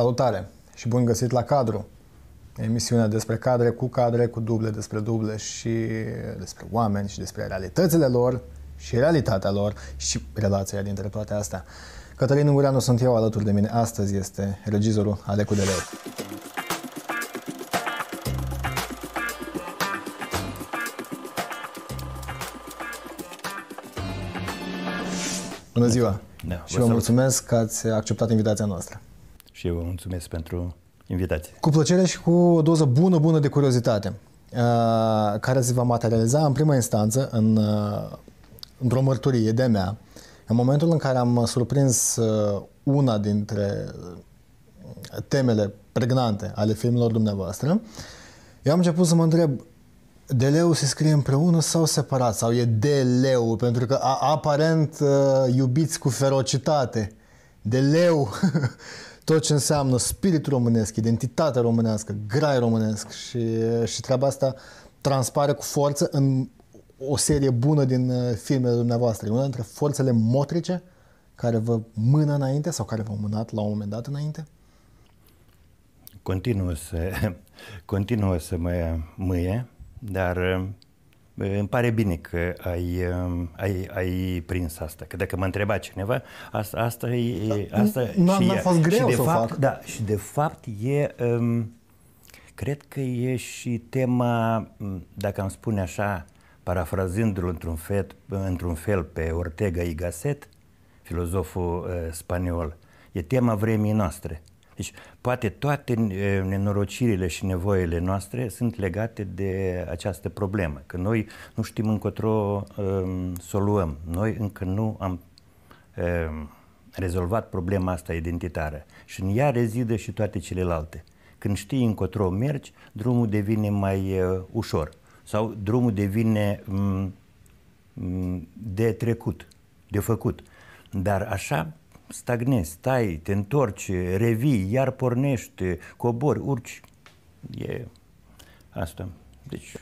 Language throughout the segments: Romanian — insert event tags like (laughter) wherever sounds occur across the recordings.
Salutare și bun găsit la cadru! Emisiunea despre cadre cu cadre, cu duble, despre duble și despre oameni și despre realitățile lor și realitatea lor și relația dintre toate astea. Cătălin Ungureanu sunt eu, alături de mine astăzi este regizorul Alecu Deleu. Bună ziua! Da, și vă mulțumesc că ați acceptat invitația noastră și eu vă mulțumesc pentru invitație. Cu plăcere și cu o doză bună, bună de curiozitate, uh, care se va materializa în prima instanță în, uh, într-o mărturie de mea. În momentul în care am uh, surprins una dintre temele pregnante ale filmelor dumneavoastră, eu am început să mă întreb „De leu se scrie împreună sau separat? Sau e de leu? Pentru că aparent iubiți cu ferocitate. de leu.” (laughs) tot ce înseamnă spiritul românesc, identitatea românească, grai românesc și, și treaba asta transpare cu forță în o serie bună din uh, filmele dumneavoastră. E una dintre forțele motrice care vă mână înainte sau care v-au mânat la un moment dat înainte? Continuă să, (laughs) continuă să mă mâie, dar uh, îmi pare bine că ai, um, ai, ai prins asta, că dacă mă întreba cineva, asta, asta e... Da, asta nu și a fost greu și de să fapt, fac. Da, și de fapt e... Um, cred că e și tema, dacă am spune așa, parafrazându-l într-un fel, într-un fel pe Ortega y Gasset, filozoful uh, spaniol, e tema vremii noastre. Deci, poate toate nenorocirile și nevoile noastre sunt legate de această problemă, că noi nu știm încotro um, să o luăm. Noi încă nu am um, rezolvat problema asta identitară și în ea rezidă și toate celelalte. Când știi încotro mergi, drumul devine mai uh, ușor sau drumul devine um, de trecut, de făcut. Dar așa stagnezi, stai, te întorci, revii, iar pornești, cobori, urci. E asta. Deci,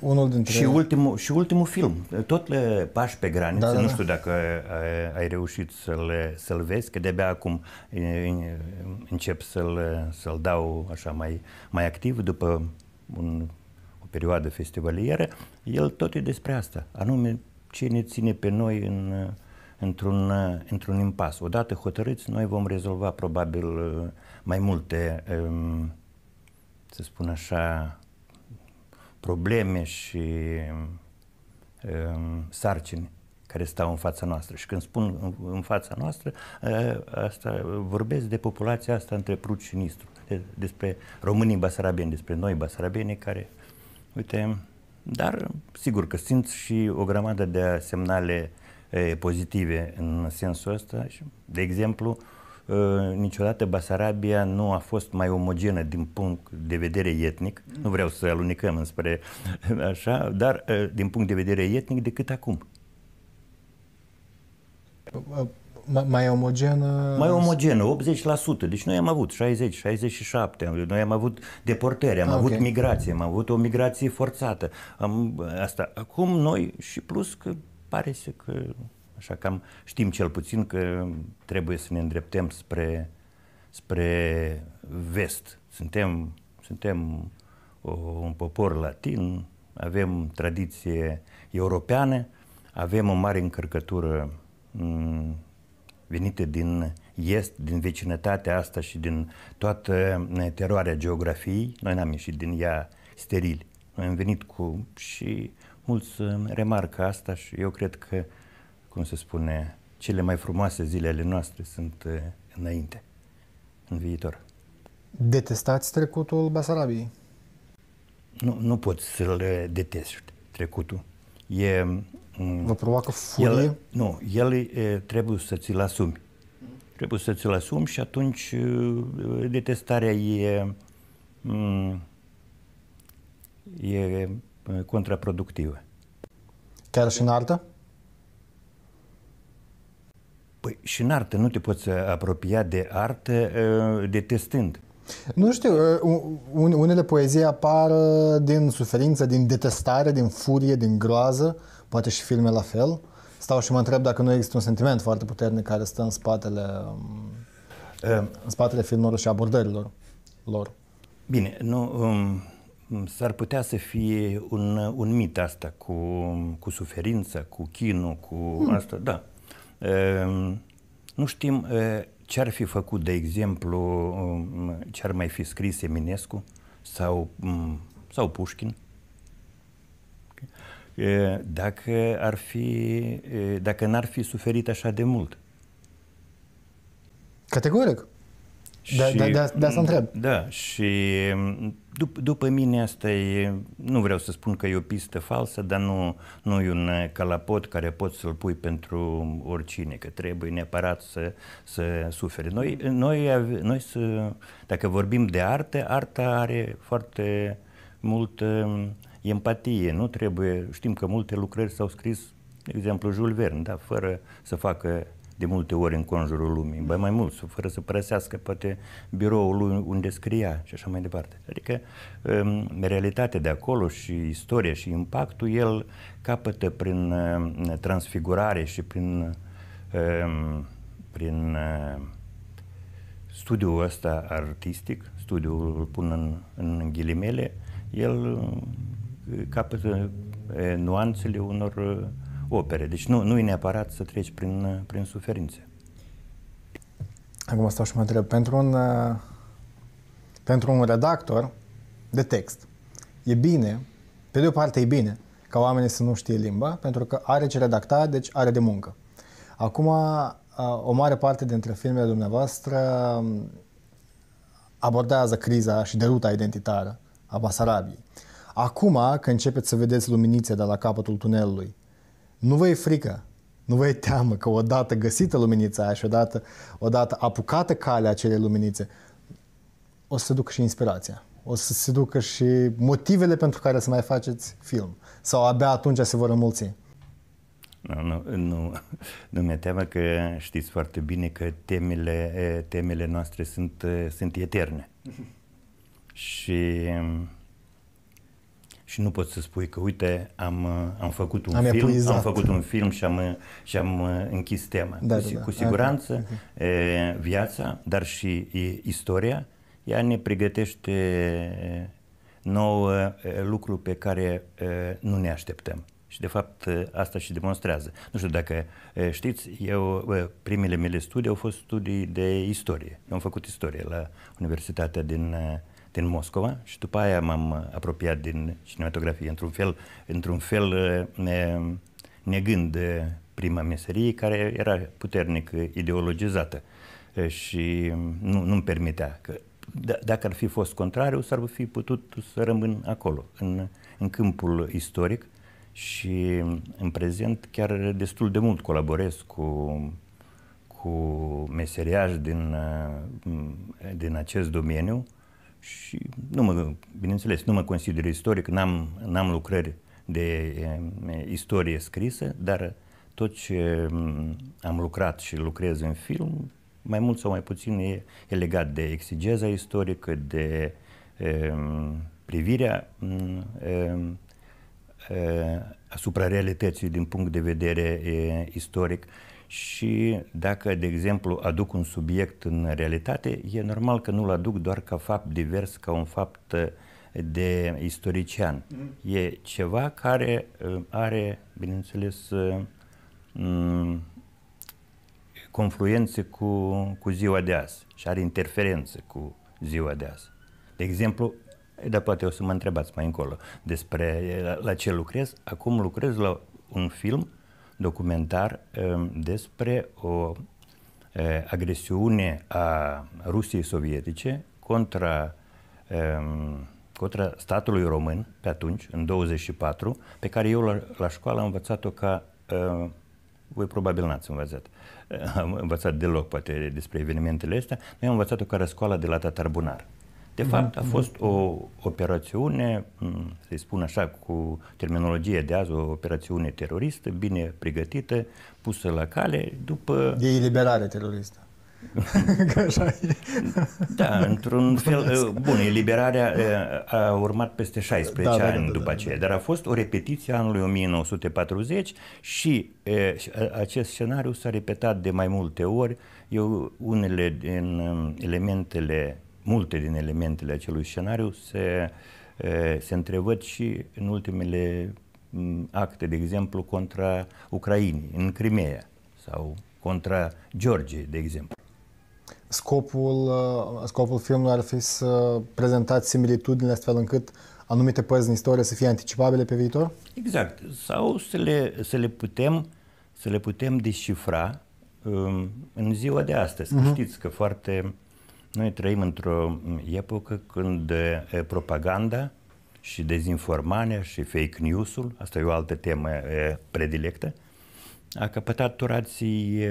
unul dintre... Și ultimul, și ultimul film, tot le pași pe graniță, da, da, da. nu știu dacă ai, ai reușit să-l, să-l vezi, că de-abia acum încep să-l, să-l dau așa mai, mai activ după un, o perioadă festivalieră, el tot e despre asta, anume ce ne ține pe noi în, într-un, uh, într-un impas. Odată hotărâți, noi vom rezolva probabil uh, mai multe, um, să spun așa, probleme și um, sarcini care stau în fața noastră. Și când spun în fața noastră, uh, asta vorbesc de populația asta între Prut și Nistru, despre românii basarabieni despre noi basarabieni care, uite, dar sigur că simt și o grămadă de semnale uh, pozitive în sensul ăsta. de exemplu, niciodată Basarabia nu a fost mai omogenă din punct de vedere etnic, nu vreau să alunecăm înspre (laughs) așa, dar din punct de vedere etnic decât acum. Mai omogenă? Mai omogenă, 80%. Deci noi am avut 60, 67, noi am avut deportări, am ah, okay. avut migrație, am avut o migrație forțată. Am, asta. Acum noi și plus că pare să că așa cam știm cel puțin că trebuie să ne îndreptăm spre, spre vest. Suntem, suntem o, un popor latin, avem tradiție europeană, avem o mare încărcătură m- mm, venite din est, din vecinătatea asta și din toată teroarea geografiei. Noi n-am ieșit din ea sterili. Noi am venit cu și mulți uh, remarcă asta și eu cred că, cum se spune, cele mai frumoase zile ale noastre sunt uh, înainte, în viitor. Detestați trecutul Basarabiei? Nu, nu pot să-l uh, detest, trecutul. E, mm, Vă provoacă furie? El, nu, el e, trebuie să ți-l asumi. Trebuie să ți-l asumi și atunci detestarea e, mm, e Eh, contraproductive. Chiar și în artă? Păi și în artă nu te poți eh, apropia de artă eh, detestând. Nu știu, unele poezii apar din suferință, din detestare, din furie, din groază, poate și filme la fel. Stau și mă întreb dacă nu există un sentiment foarte puternic care stă în spatele, ehm. în spatele filmelor și abordărilor lor. Bine, nu, um, Mm, s-ar putea să fie un, un mit asta cu, cu suferința, cu chinul, cu hmm. asta, da. E, ehm, nu știm e, ce ar fi făcut, de exemplu, mm, ce ar mai fi scris Eminescu sau, mm, sau Pușkin dacă ar fi, dacă n-ar fi suferit așa de mult. Categoric. Da, da, și, da, da, de asta întreb. Da, și mm, dup, după mine asta e, nu vreau să spun că e o pistă falsă, dar nu, nu e un calapot care poți să-l pui pentru oricine, că trebuie neapărat să, să suferi. Noi, noi, noi să, dacă vorbim de artă, arta are foarte mult mm, empatie, nu trebuie, știm că multe lucrări s-au scris, de exemplu, Jules Verne, da, fără să facă de multe ori în conjurul lumii, mai mai mult, fără să părăsească poate biroul lui unde scria și așa mai departe. Adică um, realitatea de acolo și istoria și impactul el capătă prin um, transfigurare și prin, um, prin uh, studiul ăsta artistic, studiul îl pun în, în ghilimele, el uh, capătă uh, nuanțele unor uh, opere. Deci nu, nu e neapărat să treci prin, prin suferințe. Acum stau și mă întreb. Pentru un, uh, pentru un redactor de text, e bine, pe de o parte e bine ca oamenii să nu știe limba, pentru că are ce redacta, deci are de muncă. Acum, uh, o mare parte dintre filmele dumneavoastră um, abordează criza și deruta identitară a Basarabiei. Acum, când începeți să vedeți luminițe de la capătul tunelului, nu vă e frică, nu vă e teamă că odată găsită luminița aia și odată, odată apucată calea acelei luminițe, o să se ducă și inspirația. O să se ducă și motivele pentru care să mai faceți film. Sau abia atunci se vor înmulți. Nu, nu, nu, nu mi-e teamă că știți foarte bine că temele, temele noastre sunt, sunt eterne. Și și nu poți să spui că uite, am, uh, am făcut un am film, epuizat. am făcut un film și am, uh, și am uh, închis tema. Da, cu, da, da. cu siguranță okay. e, viața, dar și e, istoria, ea ne pregătește nou lucru pe care e, nu ne așteptăm. Și de fapt asta și demonstrează. Nu știu dacă știți, eu primele mele studii au fost studii de istorie. Eu am făcut istorie la Universitatea din din Moscova și după aia m-am apropiat din cinematografie, într-un fel, într-un fel uh, ne, negând prima meserie care era puternic ideologizată și nu, nu-mi permitea. Că, d- da, dacă ar fi fost contrariu, s-ar fi putut să rămân acolo, în, în câmpul istoric și în prezent chiar destul de mult colaborez cu cu meseriași din, uh, din acest domeniu și nu mă, bineînțeles, nu mă consider istoric, n-am, n-am lucrări de istorie scrisă, dar tot ce am lucrat și lucrez în film, mai mult sau mai puțin e, e legat de exigeza istorică, de e, privirea e, e, asupra realității din punct de vedere e, istoric și dacă, de exemplu, aduc un subiect în realitate, e normal că nu-l aduc doar ca fapt divers, ca un fapt uh, de istorician. Mm. E ceva care uh, are, bineînțeles, uh, mm, confluențe cu, cu ziua de azi și are interferențe cu ziua de azi. De exemplu, dar poate o să mă întrebați mai încolo despre la ce lucrez. Acum lucrez la un film documentar eh, despre o eh, agresiune a Rusiei sovietice contra, eh, contra statului român pe atunci, în 24, pe care eu la, la școală am învățat-o ca voi probabil n-ați învățat. (laughs) Am învățat deloc, poate, despre evenimentele astea. Noi am învățat-o ca răscoala de la Tatarbunar. De fapt, a mm-hmm. fost o operațiune, mm, să spun așa, cu terminologie de azi, o operațiune teroristă, bine pregătită, pusă la cale după... De eliberare teroristă. (laughs) da, într-un fel, uh, bun, eliberarea uh, a urmat peste 16 da, da, ani da, da, după da, aceea, da. dar a fost o repetiție a anului 1940 și e, uh, acest scenariu s-a repetat de mai multe ori. Eu, unele din um, elementele multe din elementele acelui scenariu se, se întrevăd și în ultimele acte, de exemplu, contra Ucrainei, în Crimea sau contra Georgiei, de exemplu. Scopul, scopul filmului ar fi să prezentați similitudinile astfel încât anumite părți din istorie să fie anticipabile pe viitor? Exact. Sau să le, să le putem să le putem descifra um, în ziua de astăzi. Uh-huh. Știți că foarte noi trăim într-o epocă când propaganda și dezinformarea și fake news-ul, asta e o altă temă predilectă, a căpătat turații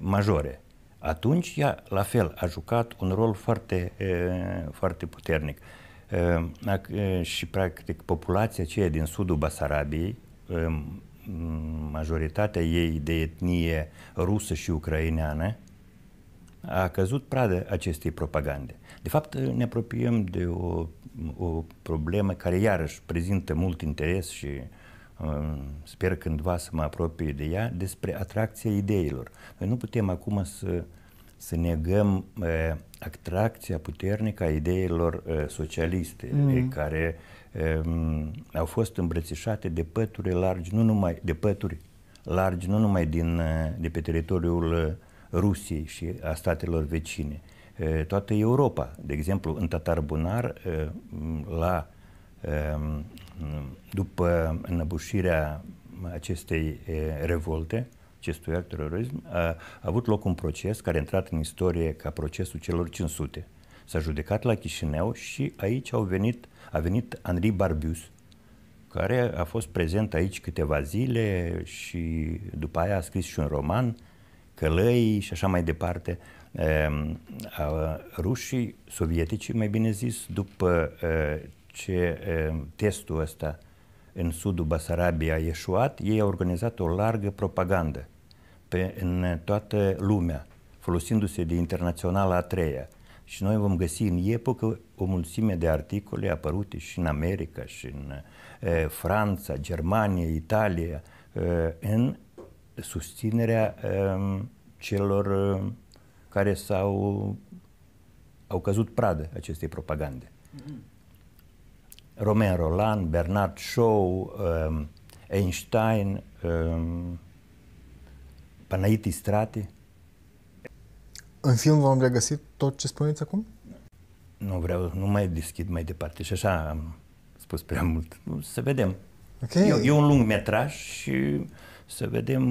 majore. Atunci ea, la fel, a jucat un rol foarte, foarte puternic. Și, practic, populația aceea din sudul Basarabiei, majoritatea ei de etnie rusă și ucraineană, a căzut pradă acestei propagande. De fapt, ne apropiem de o, o problemă care iarăși prezintă mult interes și um, sper cândva să mă apropie de ea, despre atracția ideilor. Noi nu putem acum să, să negăm uh, atracția puternică a ideilor uh, socialiste, mm. Eh, care um, au fost îmbrățișate de pături largi, nu numai de pături largi, nu numai din, uh, de pe teritoriul uh, Rusiei și a statelor vecine, toată Europa. De exemplu, în Tatarbunar, la, după înăbușirea acestei revolte, acestui act terorism, a, a avut loc un proces care a intrat în istorie ca procesul celor 500. S-a judecat la Chișinău și aici au venit, a venit Henri Barbius, care a fost prezent aici câteva zile și după aia a scris și un roman călăii și așa mai departe. Ehm, rușii sovietici, mai bine zis, după ce testul ăsta în sudul Basarabiei a ieșuat, ei au organizat o largă propagandă pe, în toată lumea, folosindu-se de internaționala a treia. Și noi vom găsi în epocă o mulțime de articole apărute și în America, și în e, Franța, Germania, Italia, e, în susținerea ehm, celor ehm, care s-au au căzut pradă acestei propagande. Romain Roland, Bernard Shaw, ehm, Einstein, Panaiti Strati. În film vom regăsi tot ce spuneți acum? Nu vreau, nu mai deschid mai departe și așa am spus prea mult. Să vedem. Okay. E, e un lung metraj și să vedem,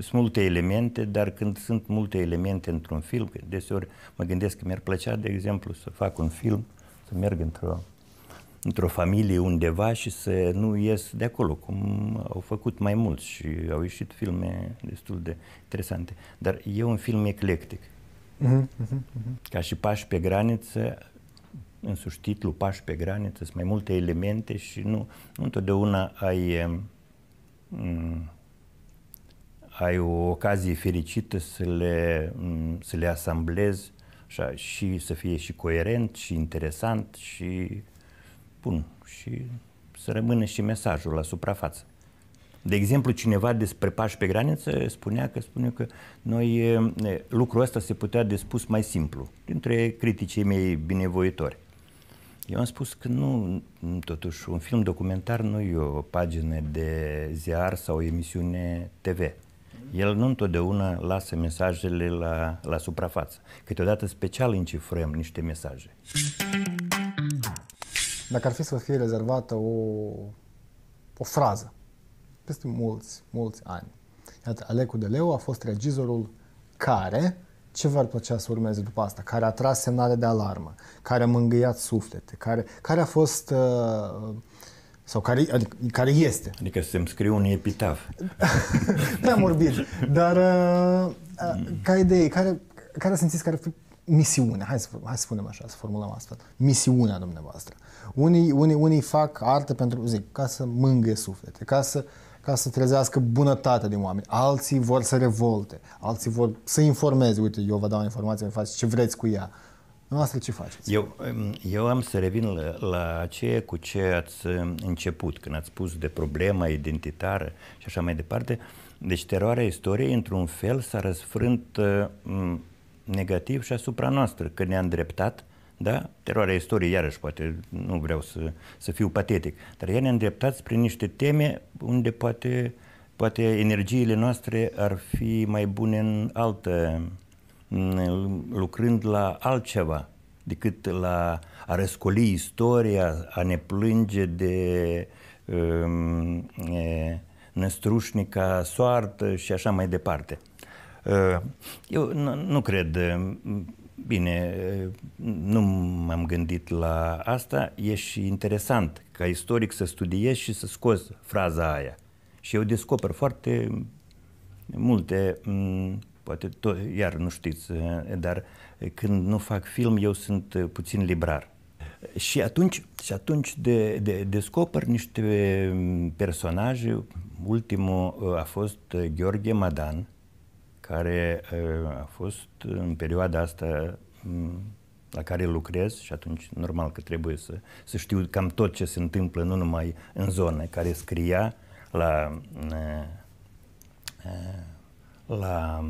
sunt multe elemente, dar când sunt multe elemente într-un film, deseori mă gândesc că mi-ar plăcea, de exemplu, să fac un film, să merg într-o într-o familie undeva și să nu ies de acolo, cum au făcut mai mulți și au ieșit filme destul de interesante. Dar e un film eclectic. Uh-huh, uh-huh. Ca și Pași pe graniță, însuși titlul Pași pe graniță, sunt mai multe elemente și nu, nu întotdeauna ai mm, ai o ocazie fericită să le, să le asamblezi așa, și să fie și coerent și interesant și bun, și să rămână și mesajul la suprafață. De exemplu, cineva despre pași pe graniță spunea că spune că noi lucrul ăsta se putea de spus mai simplu, dintre criticii mei binevoitori. Eu am spus că nu, totuși, un film documentar nu e o pagină de ziar sau o emisiune TV. El nu întotdeauna lasă mesajele la, la suprafață. Câteodată special încifrăm niște mesaje. Dacă ar fi să fie rezervată o, o frază, peste mulți, mulți ani, iată, Alecu de Leu a fost regizorul care, ce v-ar plăcea să urmeze după asta, care a tras semnale de alarmă, care a mângâiat suflete, care, care a fost uh, sau care, adică, care este. Adică să-mi scriu un epitaf. Prea (laughs) da, morbid. Dar uh, uh, ca idee, care, care simțiți care fi misiunea, hai să, hai să spunem așa, să formulăm asta, misiunea dumneavoastră. Unii, unii, unii fac artă pentru, zic, ca să mângâie suflete, ca să, ca să trezească bunătatea din oameni. Alții vor să revolte, alții vor să informeze, uite, eu vă dau informație, faceți ce vreți cu ea. Uh, Noastră ce faceți? Eu, um, eu am să revin la, la ceea cu ce ați um, început, când ați spus de problema identitară și așa mai departe. Deci teroarea istoriei, într-un fel, s-a răsfrânt uh, m- negativ și asupra noastră, că ne-a îndreptat da? Teroarea istoriei, iarăși, poate nu vreau să, să fiu patetic, dar ea ne-a îndreptat spre niște teme unde poate, poate energiile noastre ar fi mai bune în altă Mm, lucrând la altceva decât la a răscoli istoria, a ne plânge de um, e, năstrușnica soartă și așa mai departe. Uh, eu nu cred, mm, bine, uh, nu m-am gândit la asta, e și interesant ca istoric să studiezi și să scoți fraza aia. Și eu descoper foarte multe mm, poate to- iar nu știți, eh, dar eh, când nu fac film, eu sunt eh, puțin librar. Și atunci, și atunci de, de, descoper niște mm, personaje. Ultimul a fost Gheorghe Madan, care a fost în perioada asta mm, la care lucrez și atunci normal că trebuie să, să știu cam tot ce se întâmplă, nu numai în zonă, care scria la mm, la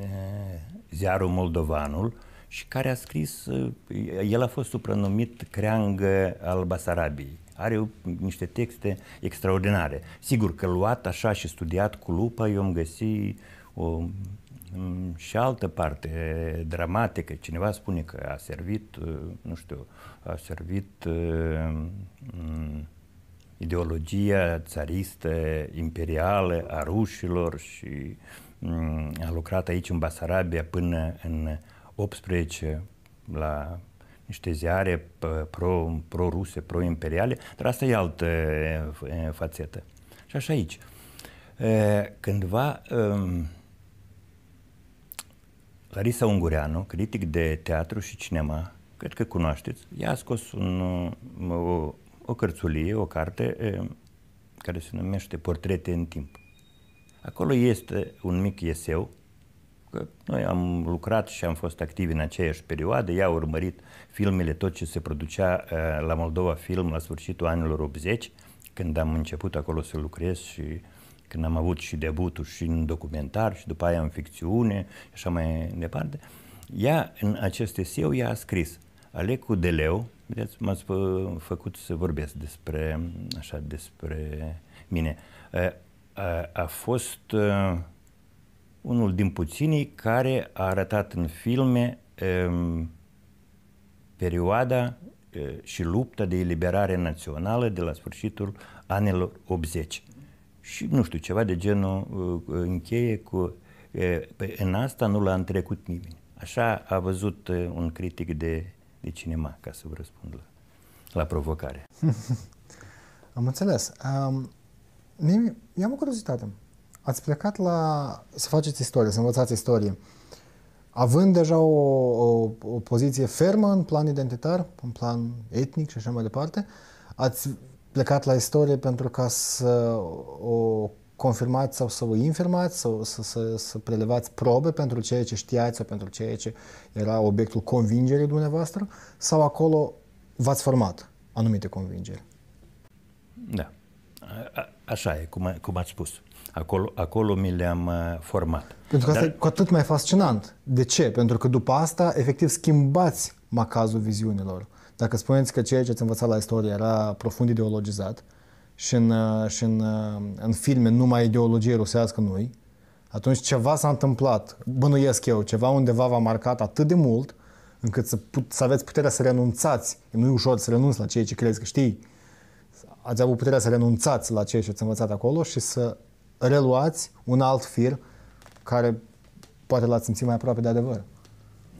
eh, ziarul Moldovanul și care a scris, eh, el a fost supranumit Creangă al Basarabiei. Are niște texte extraordinare. Sigur că luat așa și studiat cu lupa, eu am găsit o, și altă parte dramatică. Cineva spune că a servit, eh, nu știu, a servit mm, ideologia țaristă, imperială a rușilor și uh, Mm, a lucrat aici în Basarabia până în 18 la niște ziare pro, pro-ruse, pro-imperiale, dar asta e altă fațetă. Și așa aici. Cândva um, Larisa Ungureanu, critic de teatru și cinema, cred că cunoașteți, ea a scos un, o, o cărțulie, o carte care se numește Portrete în timp. Acolo este un mic eseu, că noi am lucrat și am fost activi în aceeași perioadă, i a urmărit filmele, tot ce se producea uh, la Moldova Film la sfârșitul anilor 80, când am început acolo să lucrez și când am avut și debutul și în documentar și după aia în ficțiune și așa mai departe. Ea, în acest eseu, ea a scris Alecu Deleu, vedeți, m-ați făcut să vorbesc despre, așa, despre mine. Uh, a, a fost uh, unul din puținii care a arătat în filme um, perioada uh, și lupta de eliberare națională de la sfârșitul anilor 80. Și nu știu, ceva de genul uh, încheie cu uh, în asta nu l-a întrecut nimeni. Așa a văzut uh, un critic de, de cinema, ca să vă răspund la, la provocare. (laughs) Am înțeles. Um, Nimi, am o curiozitate. Ați plecat la să faceți istorie, să învățați istorie, având deja o, o, o poziție fermă în plan identitar, în plan etnic și așa mai departe, ați plecat la istorie pentru ca să o confirmați sau să o infirmați, sau să, să, să prelevați probe pentru ceea ce știați sau pentru ceea ce era obiectul convingerii dumneavoastră, sau acolo v-ați format anumite convingeri? Da așa e, cum, cum ați spus. Acolo, acolo mi le-am uh, format. Pentru că Dar... e cu atât mai fascinant. De ce? Pentru că după asta, efectiv, schimbați macazul viziunilor. Dacă spuneți că ceea ce ați învățat la istorie era profund ideologizat și în, uh, și în, uh, în filme numai ideologie rusească nu atunci ceva s-a întâmplat, bănuiesc eu, ceva undeva v-a marcat atât de mult încât să, put, să aveți puterea să renunțați. nu e ușor să renunți la ceea ce crezi că știi, ați avut puterea să renunțați la ceea ce ați învățat acolo și să reluați un alt fir care poate l-ați simțit mai aproape de adevăr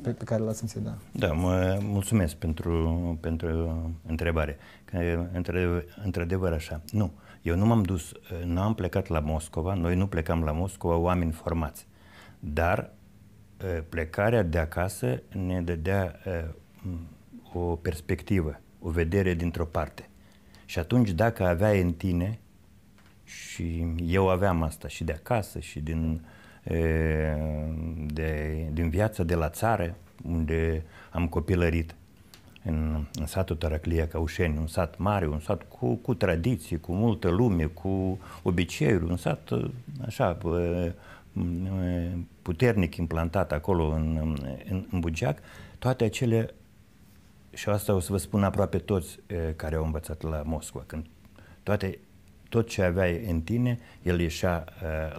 pe, pe care l-ați simțit, da. Da, mă mulțumesc pentru, pentru întrebare. Că, între, într-adevăr așa. Nu, eu nu m-am dus, nu am plecat la Moscova, noi nu plecam la Moscova oameni formați. Dar plecarea de acasă ne dădea o perspectivă, o vedere dintr-o parte. Și atunci dacă aveai în tine, și eu aveam asta și de acasă și din, de, din viața de la țară, unde am copilărit, în, în satul Taraclia Caușeni, un sat mare, un sat cu, cu tradiții, cu multă lume, cu obiceiuri, un sat așa puternic implantat acolo în, în, în Bugeac, toate acele și asta o să vă spun aproape toți care au învățat la Moscova, când toate, tot ce aveai în tine, el ieșea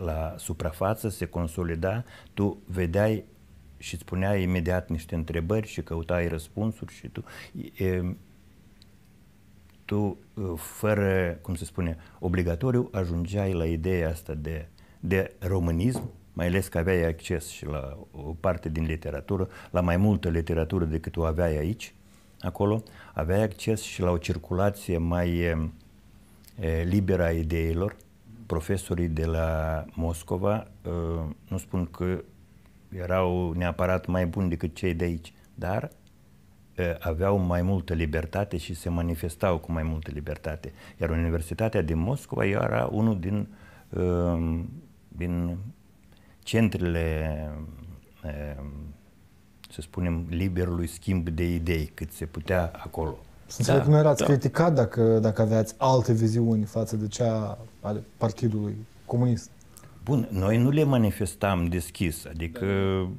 la suprafață, se consolida, tu vedeai și spuneai imediat niște întrebări și căutai răspunsuri și tu, e, tu fără, cum se spune, obligatoriu, ajungeai la ideea asta de, de românism, mai ales că aveai acces și la o parte din literatură, la mai multă literatură decât o aveai aici, acolo, aveai acces și la o circulație mai e, liberă a ideilor. Profesorii de la Moscova, e, nu spun că erau neapărat mai buni decât cei de aici, dar e, aveau mai multă libertate și se manifestau cu mai multă libertate. Iar Universitatea din Moscova era unul din, e, din centrele să spunem, liberului schimb de idei cât se putea acolo. Să înțeleg, da, nu erați da. criticat dacă, dacă aveați alte viziuni față de cea ale Partidului Comunist. Bun, noi nu le manifestam deschis, adică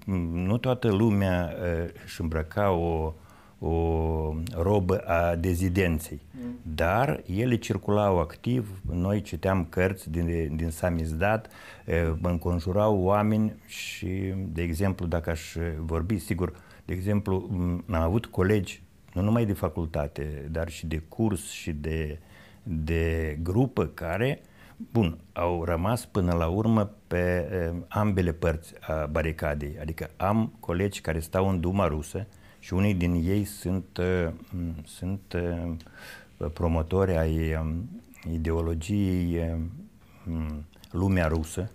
da. nu toată lumea uh, își îmbrăca o o robă a dezidenței. Mm. Dar ele circulau activ, noi citeam cărți din, din samizdat, înconjurau oameni și, de exemplu, dacă aș vorbi, sigur, de exemplu, am avut colegi, nu numai de facultate, dar și de curs și de, de grupă care, bun, au rămas până la urmă pe ambele părți a baricadei. Adică am colegi care stau în Duma Rusă, și unii din ei sunt, uh, sunt uh, promotori ai um, ideologiei um, lumea rusă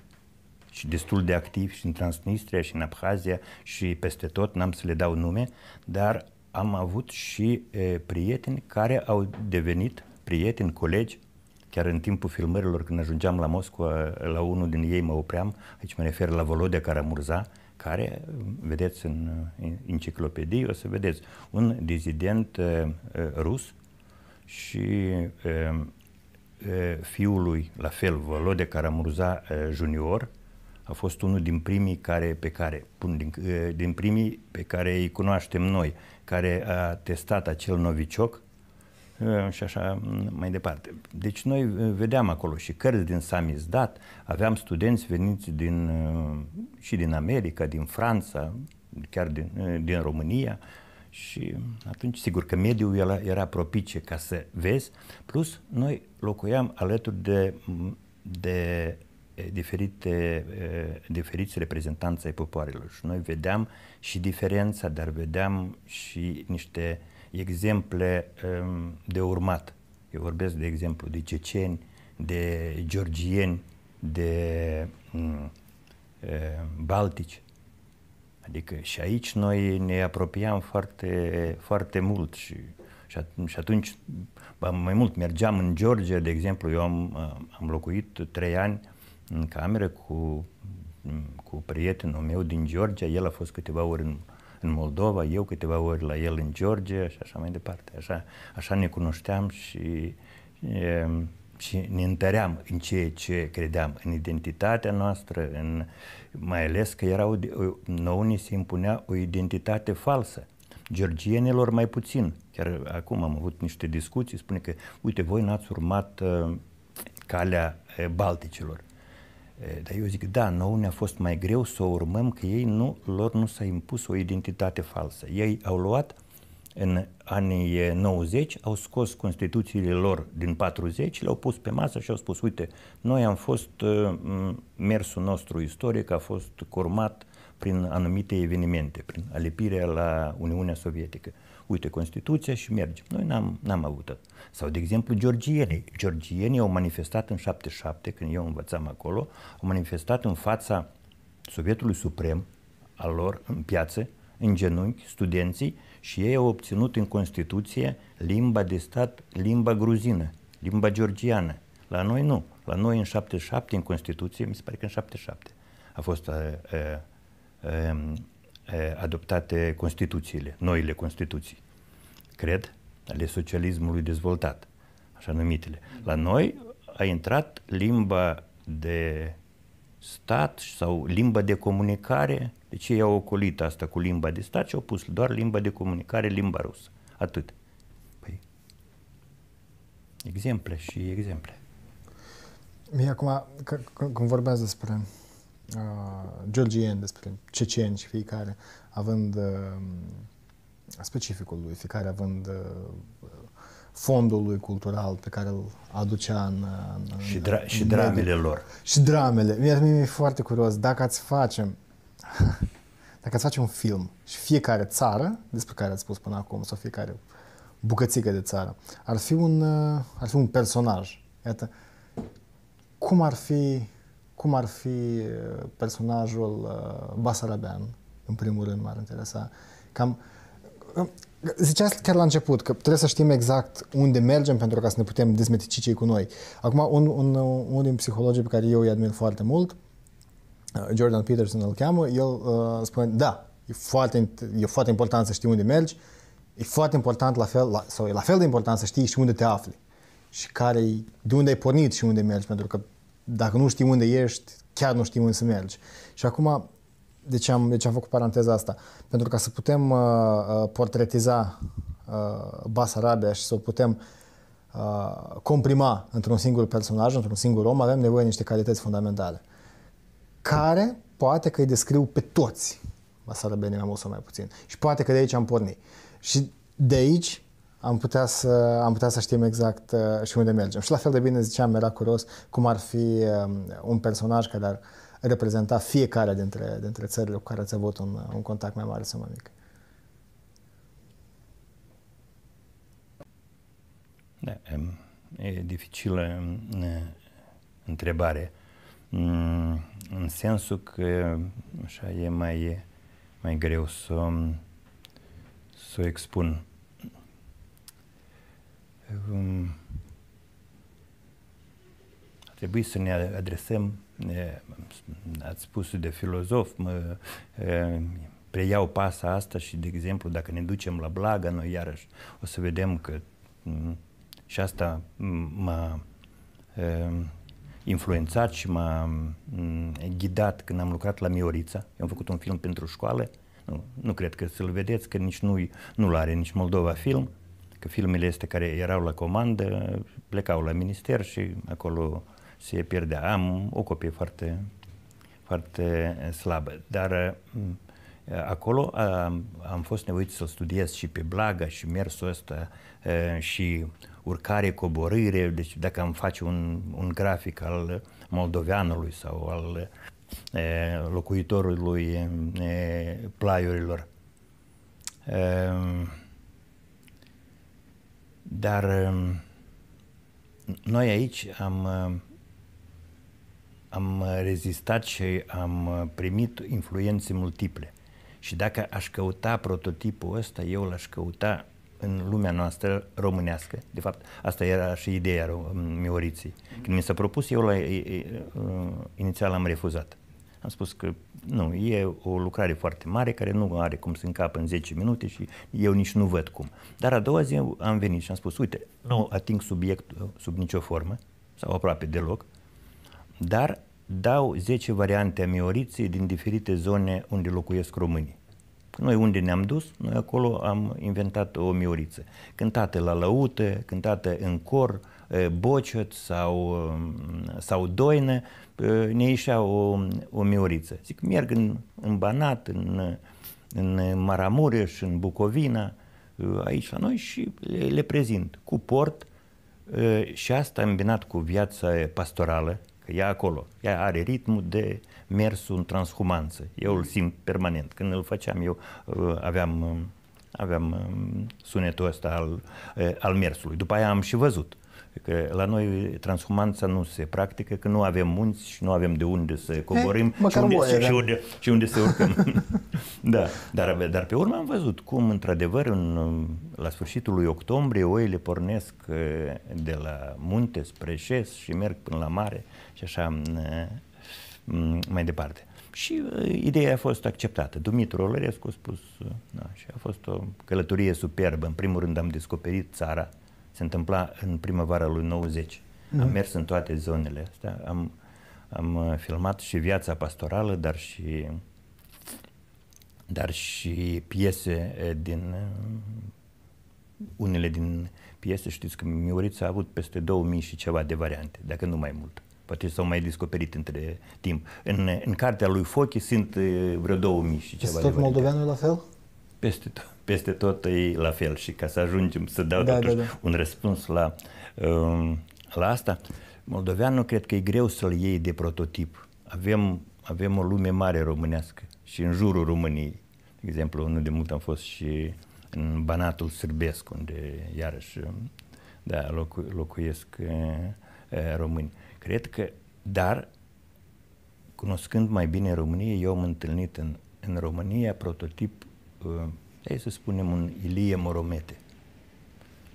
și destul de activ și în Transnistria și în Abhazia și peste tot, n-am să le dau nume, dar am avut și e, prieteni care au devenit prieteni, colegi, chiar în timpul filmărilor când ajungeam la Moscova, la unul din ei mă opream, aici mă refer la Volodea Caramurza, care, vedeți în enciclopedie, o să vedeți, un dizident uh, uh, rus și uh, fiul fiului, la fel, Volode Caramurza junior, a fost unul din primii care, pe care, din, din primii pe care îi cunoaștem noi, care a testat acel novicioc Eh, și așa mm, mai departe. Deci noi eh, vedeam acolo și cărți din samizdat, aveam studenți veniți din, eh, și din America, din Franța, chiar din, din România și atunci sigur că mediul era, propice ca să vezi, plus noi locuiam alături de, mm, de diferite, diferiți reprezentanți ai popoarelor și noi vedeam și diferența, dar vedeam și niște exemple ehm, de urmat. Eu vorbesc, de exemplu, de ceceni, de georgieni, de mm, ehm, baltici. Adică și aici noi ne apropiam foarte, foarte mult și, și atunci, mai mult, mergeam în Georgia, de exemplu, eu am, am locuit trei ani în cameră cu, mm, cu prietenul meu din Georgia, el a fost câteva ori în, în Moldova, eu câteva ori la el în Georgia și așa mai departe. Așa, așa ne cunoșteam și, e, și ne întăream în ceea ce credeam, în identitatea noastră, în, mai ales că era o, nouă ni se impunea o identitate falsă georgienilor mai puțin. Chiar acum am avut niște discuții, spune că, uite, voi n-ați urmat uh, calea uh, Balticilor. Eh, dar eu zic, da, nouă ne-a fost mai greu să o urmăm, că ei nu, lor nu s-a impus o identitate falsă. Ei au luat în anii 90, eh, au scos Constituțiile lor din 40, le-au pus pe masă și au spus, uite, noi am fost, eh, mersul nostru istoric a fost curmat prin anumite evenimente, prin alepirea la Uniunea Sovietică uite, Constituția și mergem. Noi n-am, n-am avut Sau, de exemplu, georgienii. Georgienii au manifestat în 77, când eu învățam acolo, au manifestat în fața Sovietului Suprem, al lor, în piață, în genunchi, studenții, și ei au obținut în Constituție limba de stat, limba gruzină, limba georgiană. La noi nu. La noi în 77, în Constituție, mi se pare că în 77 a fost uh, uh, um, adoptate Constituțiile, noile Constituții, cred, ale socialismului dezvoltat, așa numitele. La noi a intrat limba de stat sau limba de comunicare, De ce i au ocolit asta cu limba de stat și au pus doar limba de comunicare, limba rusă. Atât. Păi, exemple și exemple. Mie acum, când vorbeați despre uh, georgieni, despre ceceni și fiecare având uh, specificul lui, fiecare având uh, fondul lui cultural pe care îl aducea în... Uh, în și, dra- în și dramele lor. Și dramele. Mie, mie e foarte curios, dacă ați face... (laughs) dacă ați face un film și fiecare țară, despre care ați spus până acum, sau fiecare bucățică de țară, ar fi un, uh, ar fi un personaj. Iată, cum ar fi cum ar fi uh, personajul uh, Basarabean, în primul rând m-ar interesa. Cam, uh, ziceați chiar la început că trebuie să știm exact unde mergem pentru ca să ne putem dezmetici cei cu noi. Acum, un, un, unul din psihologii pe care eu îi admir foarte mult, Jordan Peterson îl cheamă, el uh, spune, da, e foarte, e foarte important să știi unde mergi, e foarte important la fel, la, sau e la fel de important să știi și unde te afli și care de unde ai pornit și unde mergi, pentru că dacă nu știi unde ești, chiar nu știi unde să mergi. Și acum, de ce am, de ce am făcut paranteza asta? Pentru ca să putem uh, uh portretiza uh, Basarabia și să o putem uh, comprima într-un singur personaj, într-un singur om, avem nevoie de niște calități fundamentale, care poate că îi descriu pe toți basarabenii mai mult sau mai puțin. Și poate că de aici am pornit. Și de aici am putea, să, am putea să știm exact uh, și unde mergem. Și la fel de bine ziceam, era curios cum ar fi um, un personaj care ar reprezenta fiecare dintre, dintre țările cu care ați avut un, uh, un contact mai mare sau mai mic. Da, um, e dificilă um, întrebare. Mm, în sensul că așa e mai, mai greu să, să o expun ar trebui să ne adresăm, ați spus de filozof, mă, preiau pasa asta și, de exemplu, dacă ne ducem la Blaga, noi iarăși o să vedem că și asta m-a influențat și m-a ghidat când am lucrat la Miorița. Eu am făcut un film pentru școală, nu, nu cred că să-l vedeți, că nici nu, nu-l are nici Moldova Film că filmele este care erau la comandă plecau la minister și acolo se pierdea. Am o copie foarte, foarte eh, slabă, dar eh, acolo am, am fost nevoit să studiez și pe blaga și mersul ăsta eh, și urcare, coborâre, deci dacă am face un, un grafic al moldoveanului sau al locuitorului plaiorilor. Ehm, dar um, noi aici am, um, am rezistat și am primit influențe multiple. Și dacă aș căuta prototipul ăsta, eu l-aș căuta în lumea noastră românească. De fapt, asta era și ideea um, Mioriții. Când mi s-a propus, eu la, uh, inițial am refuzat. Am spus că nu, e o lucrare foarte mare care nu are cum să încapă în 10 minute și eu nici nu văd cum. Dar a doua zi am venit și am spus, uite, nu ating subiectul sub nicio formă sau aproape deloc, dar dau 10 variante a mioriței din diferite zone unde locuiesc românii. Noi unde ne-am dus, noi acolo am inventat o mioriță. Cântată la lăută, cântată în cor, bocet sau, sau doină, ne ieșea o, o mioriță. Zic, merg în, în Banat, în, în Maramureș, în Bucovina, ă, aici la noi și le, le prezint cu port ă, și asta îmbinat cu viața pastorală, că ea acolo, ea are ritmul de mersul în transhumanță. Eu îl simt permanent. Când îl făceam eu ă, aveam aveam sunetul ăsta al, al mersului. După aia am și văzut Că la noi transhumanța nu se practică, că nu avem munți și nu avem de unde să coborim He, și, unde, boia, și, și, da. unde, și unde să urcăm. (laughs) da, dar, dar pe urmă am văzut cum, într-adevăr, în, la sfârșitul lui octombrie, oile pornesc de la munte spre șes și merg până la mare și așa mai departe. Și ideea a fost acceptată. Dumitru Olărescu a spus, da, și a fost o călătorie superbă. În primul rând am descoperit țara, se întâmpla în primăvara lui 90. mm Am mers în toate zonele astea, am, am uh, filmat și viața pastorală, dar și dar și piese din uh, unele din piese, știți că Miorița a avut peste 2000 și ceva de variante, dacă nu mai mult. Poate s-au mai descoperit între timp. În, în cartea lui Fochi sunt uh, vreo 2000 și ceva Peste tot moldoveanul la fel? Peste tot peste tot e la fel și ca să ajungem să dau da, da, da. un răspuns la, um, la asta, moldoveanul cred că e greu să-l iei de prototip. Avem, avem o lume mare românească și în jurul României. De exemplu, nu de mult am fost și în Banatul Sârbesc, unde iarăși da, locu- locuiesc e, români. Cred că, dar, cunoscând mai bine România, eu am întâlnit în, în România prototip e, uh, Hai să spunem un Ilie Moromete.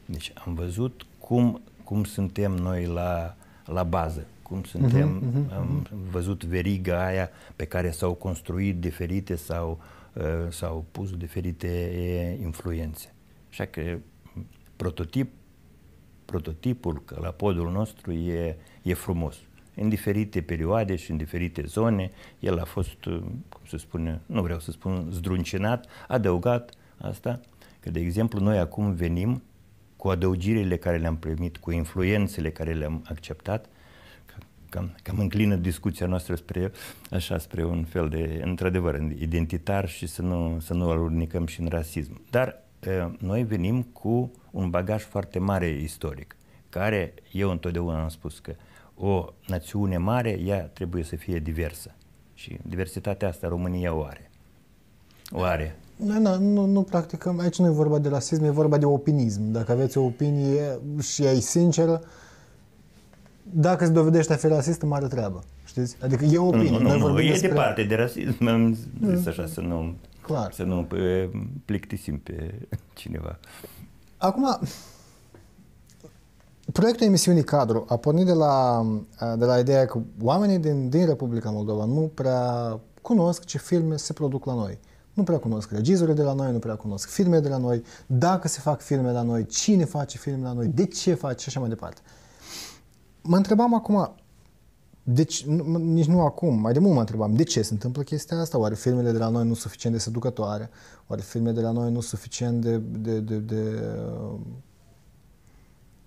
Deci am văzut cum, cum suntem noi la, la bază, cum mhm, suntem, uh-huh, uh-huh. am văzut veriga aia pe care s-au construit diferite sau uh, s-au pus diferite influențe. Așa că prototip, prototipul la podul nostru e, e frumos în diferite perioade și în diferite zone. El a fost, uh, cum se spune, nu vreau să spun zdruncinat, adăugat asta, că de exemplu noi acum venim cu adăugirile care le-am primit, cu influențele care le-am acceptat, cam, cam înclină discuția noastră spre, așa, spre un fel de, într-adevăr, identitar și să nu, să nu alunicăm și în rasism. Dar uh, noi venim cu un bagaj foarte mare istoric, care eu întotdeauna am spus că uh, o națiune mare, ea trebuie să fie diversă. Și diversitatea asta România o are. O are. Nu da, da, nu, nu practicăm, aici nu e vorba de rasism, e vorba de opinism. Dacă aveți o opinie și ai sinceră, dacă se dovedește a fi rasist, mare treabă. Știți? Adică e o opinie. Nu, nu, nu, nu e despre... departe de rasism, am zis mm. așa, să nu, Clar. să nu păi, plictisim pe cineva. Acum, Proiectul emisiunii cadru a pornit de la, de la ideea că oamenii din, din Republica Moldova nu prea cunosc ce filme se produc la noi. Nu prea cunosc regizorii de la noi, nu prea cunosc filme de la noi, dacă se fac filme la noi, cine face filme la noi, de ce face și așa mai departe. Mă întrebam acum, deci, nici nu acum, mai de mult mă întrebam, de ce se întâmplă chestia asta? Oare filmele de la noi nu sunt suficient de seducătoare? Oare filmele de la noi nu sunt suficient de, de, de, de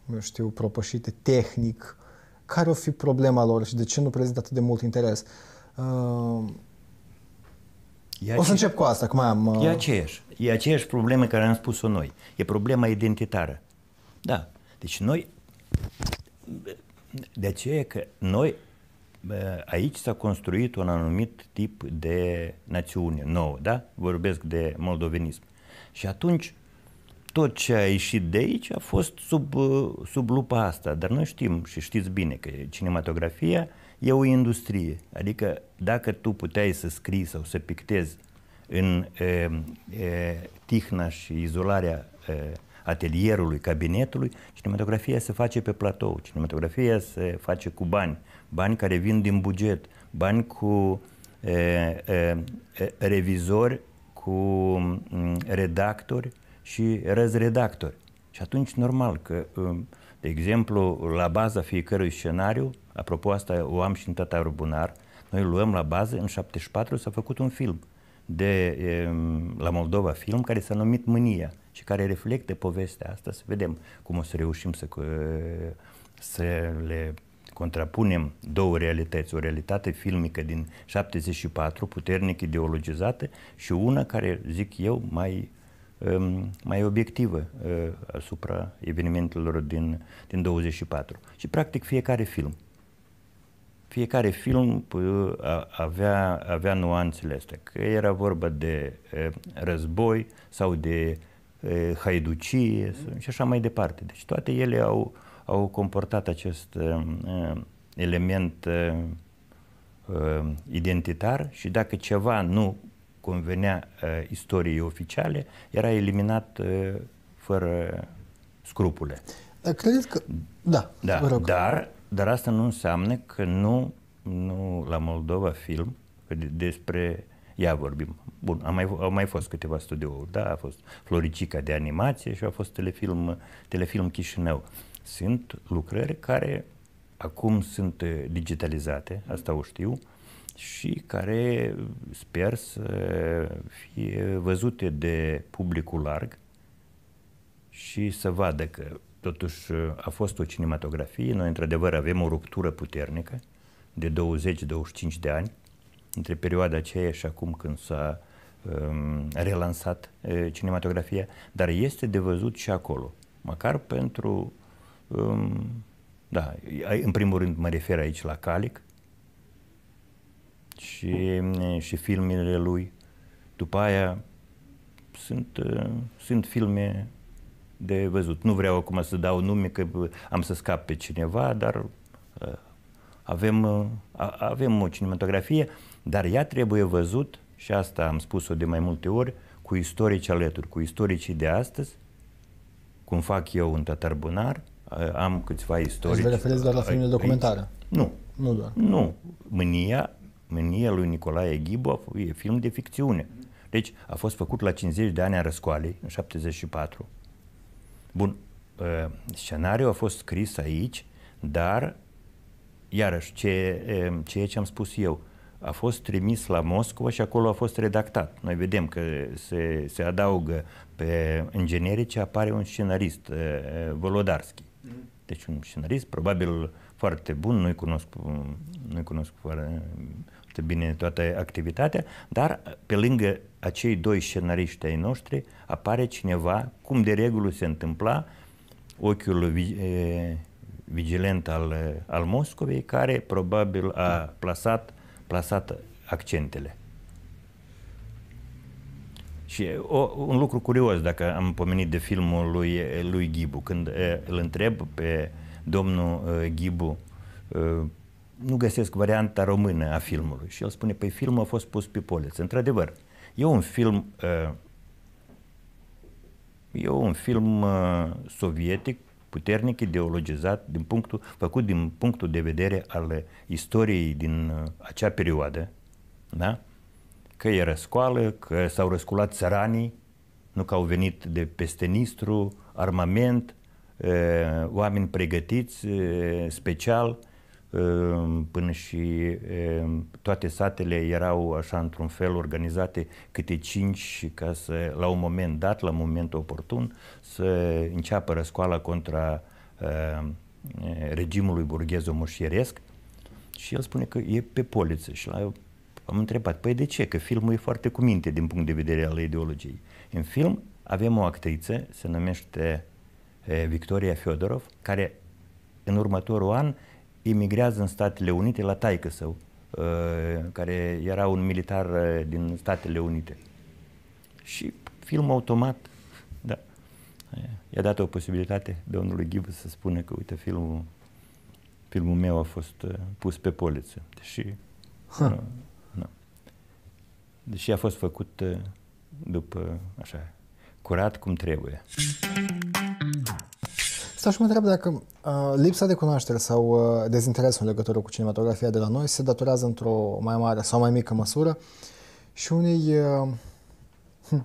nu știu, propășite tehnic, care o fi problema lor și de ce nu prezintă atât de mult interes? Uh, o să încep cu asta, cum am... Uh... E aceeași. E aceeași problemă care am spus-o noi. E problema identitară. Da. Deci noi... De aceea că noi uh, aici s-a construit un anumit tip de națiune nouă, da? Vorbesc de moldovenism. Și atunci tot ce a ieșit de aici a fost sub, uh, sub lupa asta, dar noi știm și știți bine că cinematografia e o industrie, adică dacă tu puteai să scrii sau să pictezi în e, e, tihna și izolarea e, atelierului, cabinetului, cinematografia se face pe platou, cinematografia se face cu bani, bani care vin din buget, bani cu e, e, revizori, cu redactori, și răzredactori. Și atunci, normal că, um, de exemplu, la baza fiecărui scenariu, apropo asta o am și în tata Bunar, noi luăm la bază, în 74 s-a făcut un film de, um, la Moldova film care s-a numit Mânia și care reflectă povestea asta, să vedem cum o să reușim să, să le contrapunem două realități, o realitate filmică din 74, puternic ideologizată și una care, zic eu, mai mai obiectivă ă, asupra evenimentelor din, din 24. Și practic fiecare film. Fiecare film avea, avea nuanțele astea, că era vorba de ă, război sau de ă, haiducie mm. și așa mai departe. Deci toate ele au, au comportat acest element identitar și dacă ceva nu convenea uh, istoriei oficiale, era eliminat uh, fără scrupule. Da, credeți că... Da, da vă rog. Dar, dar asta nu înseamnă că nu, nu la Moldova film, că de, despre ea vorbim. Bun, au mai, au mai fost câteva studiouri, da, a fost Floricica de animație și a fost telefilm, telefilm Chișinău. Sunt lucrări care acum sunt uh, digitalizate, asta o știu, uh, și care sper să fie văzute de publicul larg și să vadă că totuși a fost o cinematografie. Noi, într-adevăr, avem o ruptură puternică de 20-25 de ani între perioada aceea și acum când s-a um, relansat uh, cinematografia, dar este de văzut și acolo, măcar pentru um, da, în primul rând mă refer aici la Calic, și, eh, și filmele lui. După aia sunt, eh, sunt filme de văzut. Nu vreau acum să dau nume că am să scap pe cineva, dar eh, avem, avem o cinematografie, dar ea trebuie văzut, și asta am spus-o de mai multe ori, cu istorici alături, cu istoricii de astăzi, cum fac eu un bunar, am câțiva istorici. Deci vă referiți doar la filmele documentare? Nu. Nu doar. Nu. Mânia mânie lui Nicolae Ghibu e film de ficțiune. Deci a fost făcut la 50 de ani a răscoalei, în 74. Bun, ă, scenariul a fost scris aici, dar, iarăși, ce, ceea ce am spus eu, a fost trimis la Moscova și acolo a fost redactat. Noi vedem că se, se adaugă pe îngenerice, apare un scenarist, ă, Volodarski. Mm. Deci un scenarist, probabil foarte bun, nu-i cunosc, nu cunosc foarte, foarte bine toată activitatea, dar pe lângă acei doi scenariști ai noștri apare cineva, cum de regulă se întâmpla, ochiul vigilent al, al Moscovei, care probabil a da. plasat, plasat accentele. Și o, un lucru curios, dacă am pomenit de filmul lui, lui Ghibu, când îl întreb pe uh, domnul uh, Ghibu, uh, nu găsesc varianta română a filmului. Și el spune, păi filmul a fost pus pe poleț. Într-adevăr, e un film uh, e un film sovietic puternic ideologizat din punctul, făcut din punctul de vedere al istoriei din acea perioadă, da? că e răscoală, că s-au răsculat țăranii, nu că au venit de peste Nistru, armament, Eh, oameni pregătiți eh, special eh, până și toate satele erau așa într-un fel organizate câte cinci ca să la un moment dat, la un moment oportun, să înceapă răscoala contra regimului burghezo moșieresc și el spune că e pe poliță și la am întrebat, păi de ce? Că filmul e foarte cuminte din punct de vedere al ideologiei. În film avem o actriță, se numește Victoria Fiodorov, care în următorul an imigrează în Statele Unite la taică său, care era un militar din Statele Unite. Și film automat, da, i-a dat o posibilitate domnului Ghibă să spună că, uite, filmul, filmul meu a fost pus pe poliță. Deși, ha. nu, nu. Deși a fost făcut după, așa, curat cum trebuie. Stau și mă întreb dacă uh, lipsa de cunoaștere sau uh, dezinteresul în legătură cu cinematografia de la noi se datorează într-o mai mare sau mai mică măsură și unei, uh, hm,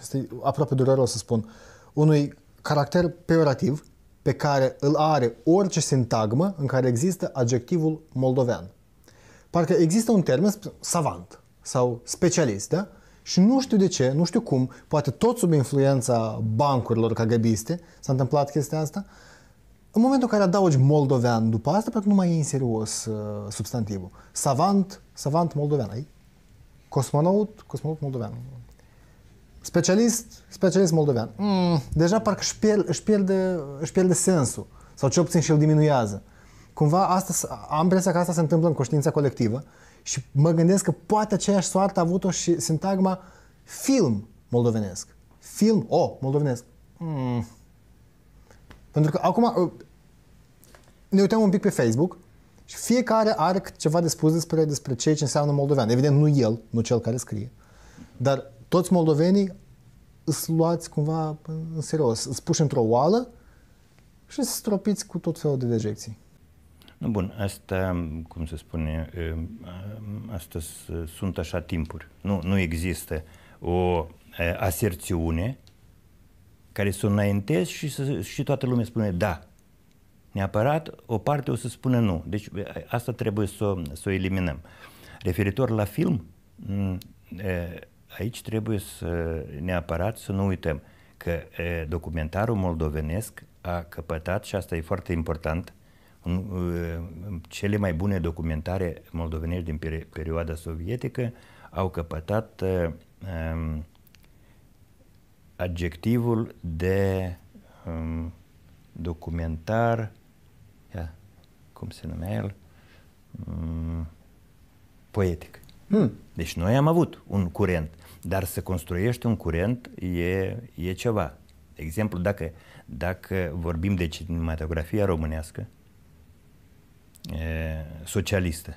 este aproape dureros să spun, unui caracter peorativ pe care îl are orice sintagmă în care există adjectivul moldovean. Parcă există un termen savant sau specialist, da? Și nu știu de ce, nu știu cum, poate tot sub influența bancurilor cagabiste s-a întâmplat chestia asta. În momentul în care adaugi moldovean după asta, că nu mai e în serios uh, substantivul. Savant, savant moldovean, ai? Cosmonaut, cosmonaut moldovean. Specialist, specialist moldovean. Mm, deja parcă își, pierd, își, pierde, își pierde sensul. Sau ce obțin și îl diminuează. Cumva asta, am impresia că asta se întâmplă în conștiința colectivă și mă gândesc că poate aceeași soartă a avut-o și sintagma film moldovenesc. Film, o, oh, moldovenesc. Mm. Pentru că acum uh, ne uităm un pic pe Facebook și fiecare are ceva de spus despre, despre ceea ce înseamnă moldovean. Evident, nu el, nu cel care scrie. Dar toți moldovenii îți luați cumva în serios, îți puși într-o oală și îți stropiți cu tot felul de dejecții. Nu, bun, asta, cum se spune, um, astăzi uh, sunt așa timpuri. Nu, nu există o uh, aserțiune care să o înaintezi și, să, și toată lumea spune da. Neapărat o parte o să spună nu. Deci uh, asta trebuie să, să o eliminăm. Referitor la film, mm, aici trebuie să neapărat să nu uităm că documentarul moldovenesc a căpătat, și asta e foarte important, cele mai bune documentare moldovenești din perioada sovietică au căpătat uh, um, adjectivul de um, documentar, ia, cum se numea el, um, poetic. Hmm. Deci noi am avut un curent, dar să construiești un curent e, e ceva. De exemplu, dacă, dacă vorbim de cinematografia românească, socialistă.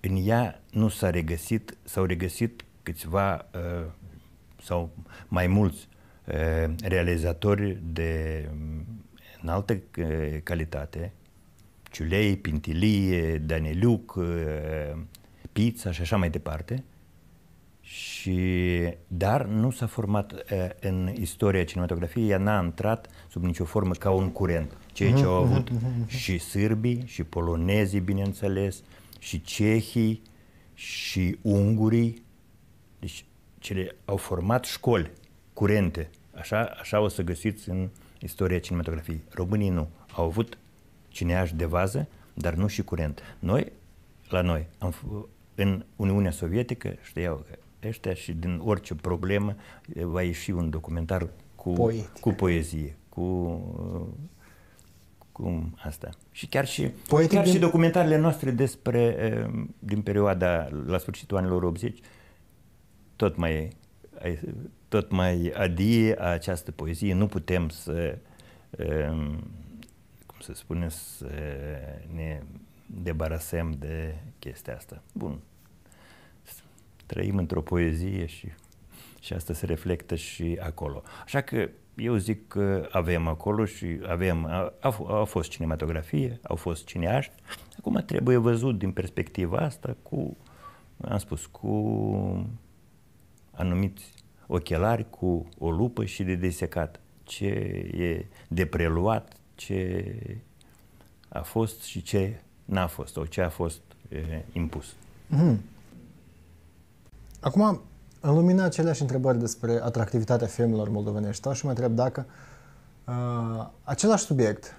În ea nu s-a regăsit, s-au regăsit câțiva sau mai mulți realizatori de înaltă calitate, Ciulei, Pintilie, Daneliuc, Pizza și așa mai departe, și, dar nu s-a format uh, în istoria cinematografiei, ea n-a intrat sub nicio formă ca un curent. Ceea ce au mhm, avut mhm, mhm, și sârbii, și polonezii, bineînțeles, și cehii, și ungurii. Deci cele au format școli curente. Așa, așa o să găsiți în istoria cinematografiei. Românii nu. Au avut cineași de vază, dar nu și curent. Noi, la noi, am, în Uniunea Sovietică, știau că ăștia și din orice problemă va ieși un documentar cu, cu poezie, cu uh, cum asta. Și chiar și, Poetic chiar din... și documentarele noastre despre uh, din perioada la sfârșitul anilor 80 tot mai tot mai adie această poezie, nu putem să um, cum să spunem să ne debarasem de chestia asta. Bun, trăim într-o poezie și, și asta se reflectă și acolo. Așa că eu zic că avem acolo și avem, a, a, a fost cinematografie, au fost cineaști, acum trebuie văzut din perspectiva asta cu, am spus, cu anumiți ochelari, cu o lupă și de desecat ce e de preluat, ce a fost și ce n-a fost, sau ce a fost e, impus. Mm. Acum, în lumina aceleași întrebări despre atractivitatea femeilor moldovenești, stau și mă întreb dacă uh, același subiect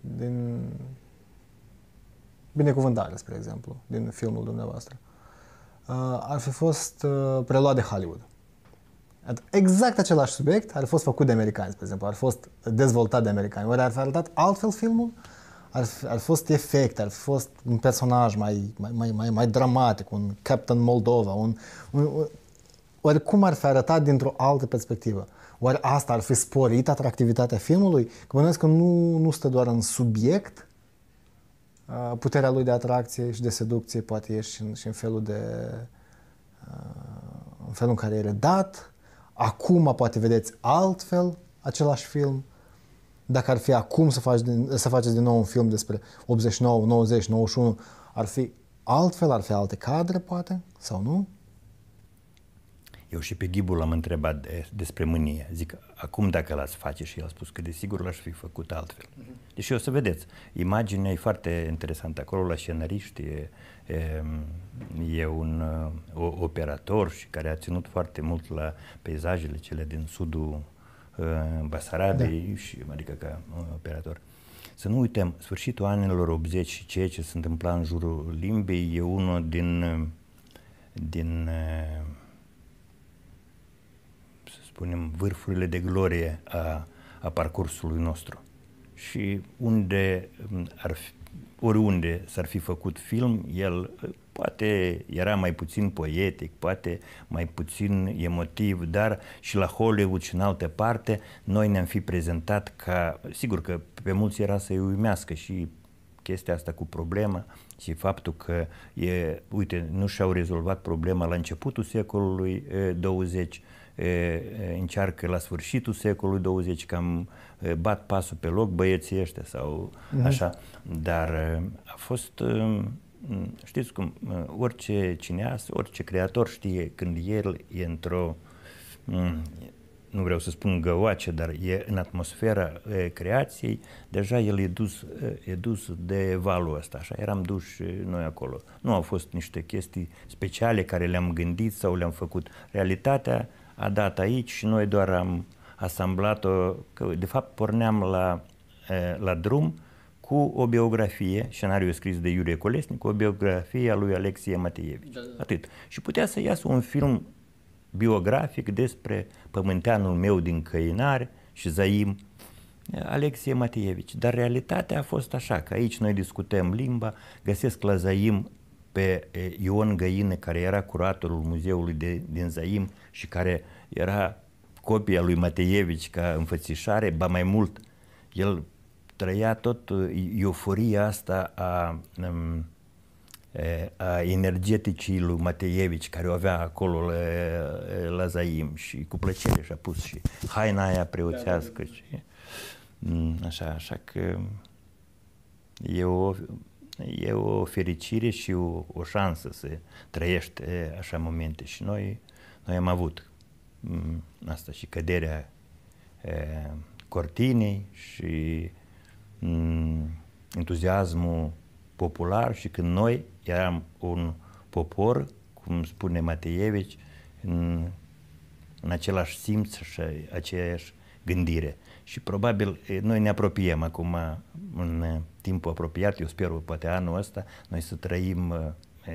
din Binecuvântare, spre exemplu, din filmul dumneavoastră, uh, ar fi fost uh, preluat de Hollywood. Exact același subiect ar fi fost făcut de americani, spre exemplu, ar fi fost dezvoltat de americani. Ori ar fi arătat altfel filmul? Uh, ar, ar fost efect, ar fi fost un personaj mai, mai, mai, mai, mai dramatic, un Captain Moldova, un, un, un, oricum ar fi arătat dintr-o altă perspectivă. Oare asta ar fi sporit atractivitatea filmului? Că bănuiesc că nu, nu stă doar în subiect puterea lui de atracție și de seducție, poate e și în, și în felul de în felul în care e redat. Acum poate vedeți altfel același film dacă ar fi acum să, faci din, să faceți din nou un film despre 89, 90, 91, ar fi altfel, ar fi alte cadre, poate, sau nu? Eu și pe Ghibul l-am întrebat de, despre mânie. Zic, acum dacă l-ați face și el a spus că desigur l-aș fi făcut altfel. Uh-huh. Deci o să vedeți. Imaginea e foarte interesantă. Acolo la scenariști e, e, e un uh, o, operator și care a ținut foarte mult la peisajele cele din sudul Uh, Basarabiei da. și adică ca uh, operator. Să nu uităm, sfârșitul anilor 80 și ceea ce se întâmpla în jurul limbii e unul din, uh, din să spunem, vârfurile de glorie a, a parcursului nostru. Și unde um, ar fi, oriunde s-ar fi făcut film, el poate era mai puțin poetic, poate mai puțin emotiv, dar și la Hollywood și în altă parte noi ne-am fi prezentat ca, sigur că pe mulți era să-i uimească și chestia asta cu problema și faptul că, e, uite, nu și-au rezolvat problema la începutul secolului 20, încearcă la sfârșitul secolului 20, cam bat pasul pe loc băieții ăștia sau mm-hmm. așa. Dar a fost... Mm, știți cum, mm, orice cineast, orice creator știe când el e într-o, mm, nu vreau să spun găoace, dar e în atmosfera creației, deja el e dus, e dus de valul ăsta, așa, eram duși noi acolo. Nu au fost niște chestii speciale care le-am gândit sau le-am făcut. Realitatea a dat aici și noi doar am asamblat-o, că de fapt porneam la, la drum, cu o biografie, scenariu scris de Iurie Colesnic, o biografie a lui Alexie Mateevici. Da, da, da. Atât. Și putea să iasă un film biografic despre pământeanul meu din Căinare și Zaim, Alexie Matievici. Dar realitatea a fost așa, că aici noi discutăm limba, găsesc la Zaim pe Ion Găină, care era curatorul muzeului de, din Zaim și care era copia lui Mateevici ca înfățișare, ba mai mult, el trăia tot uh, euforia asta a, um, eh, a energeticii lui Mateievici, care o avea acolo la, eh, la Zaim și cu plăcere și-a pus și haina aia preoțească. Da, da, da. Și, mm, așa, așa că e o, e o fericire și o, o șansă să trăiești eh, așa momente și noi, noi am avut mm, asta și căderea cortinei și Mm, entuziasmul popular și când noi eram un popor, cum spune Mateievici, în, în același simț și aceeași gândire. Și probabil noi ne apropiem acum, în timpul apropiat, eu sper poate anul ăsta, noi să trăim uh,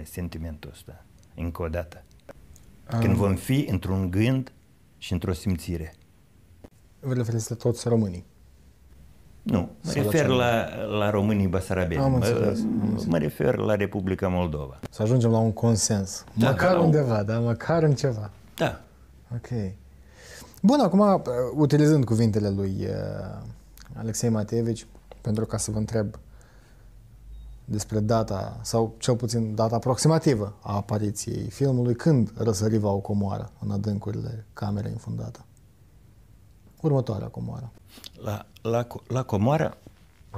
sentimentul ăsta încă o dată. Când vom fi într-un gând și într-o simțire. Vă referiți la toți românii. Nu, mă refer la, la românii basarabeni. Am înțeles, mă, mă refer la Republica Moldova. Să ajungem la un consens. Da, măcar un... undeva, da? Măcar în ceva. Da. Ok. Bun, acum, uh, utilizând cuvintele lui uh, Alexei Mateevici, pentru ca să vă întreb despre data, sau cel puțin data aproximativă a apariției filmului, când răsăriva o comoară în adâncurile camerei infundată? Următoarea comoară. La, la, la comoară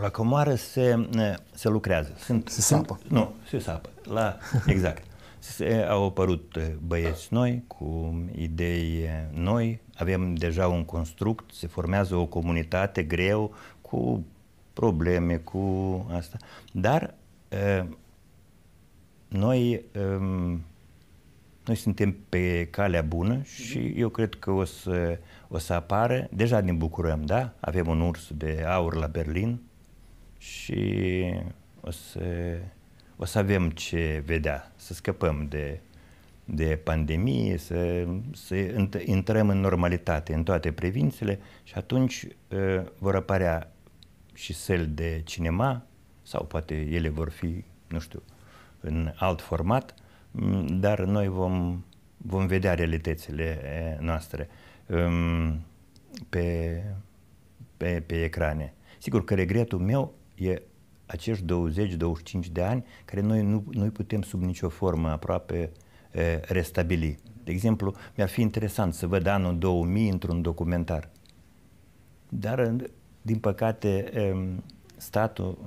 la comoară se, se lucrează. Sunt, se sapă. nu, se sapă. La, (laughs) exact. Se, au apărut eh, băieți noi cu idei eh, noi, avem deja un construct, se formează o comunitate greu, cu probleme, cu asta. Dar eh, noi ehm, noi suntem pe calea bună și mhm. eu cred că o să, o să apară. Deja ne bucurăm, da? Avem un urs de aur la Berlin și o să, o să avem ce vedea, să scăpăm de, de pandemie, să, să intrăm în normalitate în toate privințele și atunci uh, vor apărea și săli de cinema sau poate ele vor fi, nu știu, în alt format – Mm, dar noi vom, vom vedea realitățile noastre um, pe, pe, pe ecrane. Sigur că regretul meu e acești 20-25 de ani care noi nu noi putem sub nicio formă aproape restabili. De exemplu, mi-ar fi interesant să văd anul 2000 într-un documentar. Dar, din păcate, statul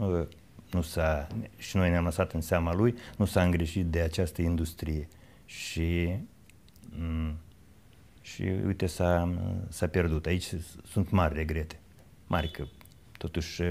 nu s-a, și noi ne-am lăsat în seama lui, nu s-a îngrijit de această industrie. Și, și uite, s-a, s-a pierdut. Aici sunt mari regrete. Mari că totuși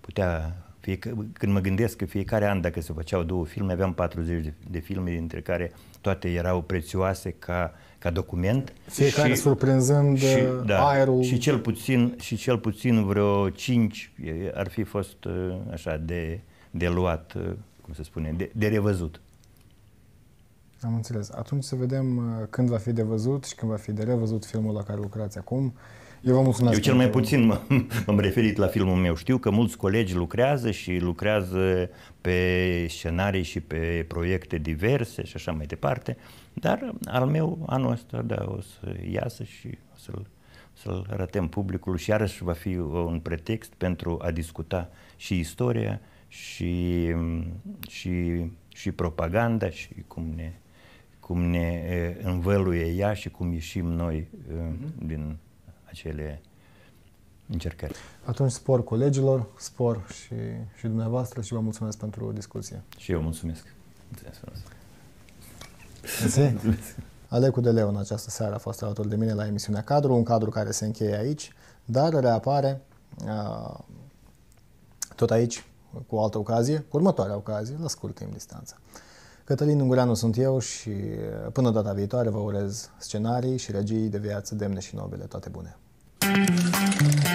putea fie, când mă gândesc că fiecare an, dacă se făceau două filme, aveam 40 de, de filme, dintre care toate erau prețioase ca uh, ca document. Fiecare și, surprinzând și, uh, da, aerul. Și cel, puțin, și cel puțin vreo cinci ar fi fost uh, așa de, de luat, uh, cum se spune, de, de revăzut. Am înțeles. Atunci să vedem când va fi de văzut și când va fi de revăzut filmul la care lucrați acum. Uh, eu vă mulțumesc. Eu cel mai puțin m- am (laughs) referit la filmul meu. Știu că mulți colegi lucrează și lucrează pe scenarii și pe proiecte diverse și așa mai departe, dar al meu anul ăsta, da, o să iasă și o să-l, să-l arătăm publicului și iarăși va fi un pretext pentru a discuta și istoria și, și, și propaganda și cum ne, cum ne învăluie ea și cum ieșim noi mm-hmm. din acele încercări. Atunci spor colegilor, spor și, și dumneavoastră și vă mulțumesc pentru o discuție. Și eu mulțumesc. Mulțumesc frumos. mulțumesc. (laughs) Alecu de Leon această seară a fost alături de mine la emisiunea Cadru, un cadru care se încheie aici, dar reapare uh, tot aici cu altă ocazie, cu următoarea ocazie, la scurt timp distanță. Cătălin Ungureanu sunt eu și până data viitoare vă urez scenarii și regii de viață demne și nobile. Toate bune! Thank you.